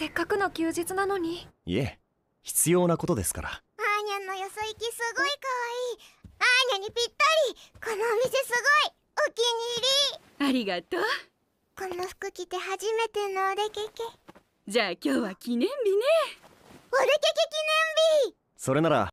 せっかくの休日なのにいえ必要なことですからアーニャのよそ行きすごい可愛いアーニャにぴったりこのお店すごいお気に入りありがとうこの服着て初めてのおでけけじゃあ今日は記念日ねおでけけ記念日それなら